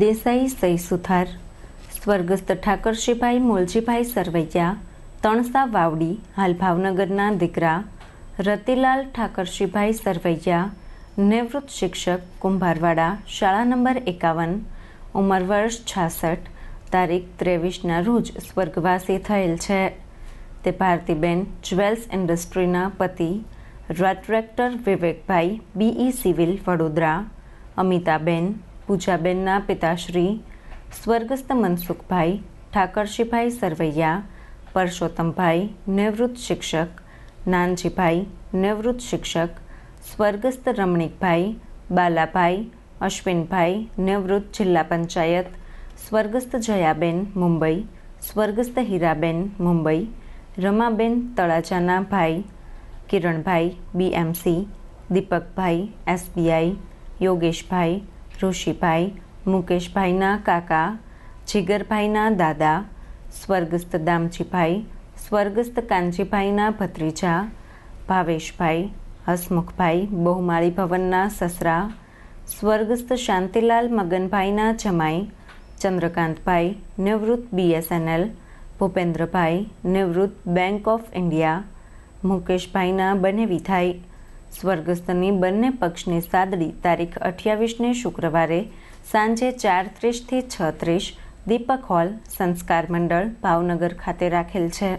દેસાઈ સઈ સુથાર સ્વર્ગસ્થ ઠાકરશીભાઈ મોલજીભાઈ સરવૈયા તણસા વાવડી હાલ ભાવનગરના દીકરા રતિલાલ ઠાકરશીભાઈ સરવૈયા નિવૃત્ત શિક્ષક કુંભારવાડા શાળા નંબર એકાવન ઉંમર વર્ષ છાસઠ તારીખ ત્રેવીસના રોજ સ્વર્ગવાસી થયેલ છે તે ભારતીબેન જ્વેલ્સ ઇન્ડસ્ટ્રીના પતિ ટ્રેક્ટર વિવેકભાઈ બીઈ સિવિલ વડોદરા અમિતાબેન પૂજાબેનના પિતાશ્રી સ્વર્ગસ્થ મનસુખભાઈ ઠાકરશીભાઈ સરવૈયા પરસોત્તમભાઈ નિવૃત્ત શિક્ષક નાનજીભાઈ નિવૃત્ત શિક્ષક સ્વર્ગસ્થ રમણીકભાઈ બાલાભાઈ અશ્વિનભાઈ નિવૃત્ત જિલ્લા પંચાયત સ્વર્ગસ્થ જયાબેન મુંબઈ સ્વર્ગસ્થ હીરાબેન મુંબઈ રમાબેન તળાજાના ભાઈ કિરણભાઈ બીએમસી દીપકભાઈ એસબીઆઈ યોગેશભાઈ ઋષિભાઈ મુકેશભાઈના કાકા જીગરભાઈના દાદા સ્વર્ગસ્થ દામજીભાઈ સ્વર્ગસ્થ કાનજીભાઈના ભત્રીજા ભાવેશભાઈ હસમુખભાઈ બહુમાળી ભવનના સસરા સ્વર્ગસ્થ શાંતિલાલ મગનભાઈના જમાઈ ચંદ્રકાંતભાઈ નિવૃત્ત બીએસએનએલ ભૂપેન્દ્રભાઈ નિવૃત્ત બેંક ઓફ ઇન્ડિયા મુકેશભાઈના બને વિધાઈ સ્વર્ગસ્થની બંને પક્ષની સાદડી તારીખ અઠ્યાવીસને શુક્રવારે સાંજે ચાર ત્રીસથી છત્રીસ દીપક હોલ સંસ્કાર મંડળ ભાવનગર ખાતે રાખેલ છે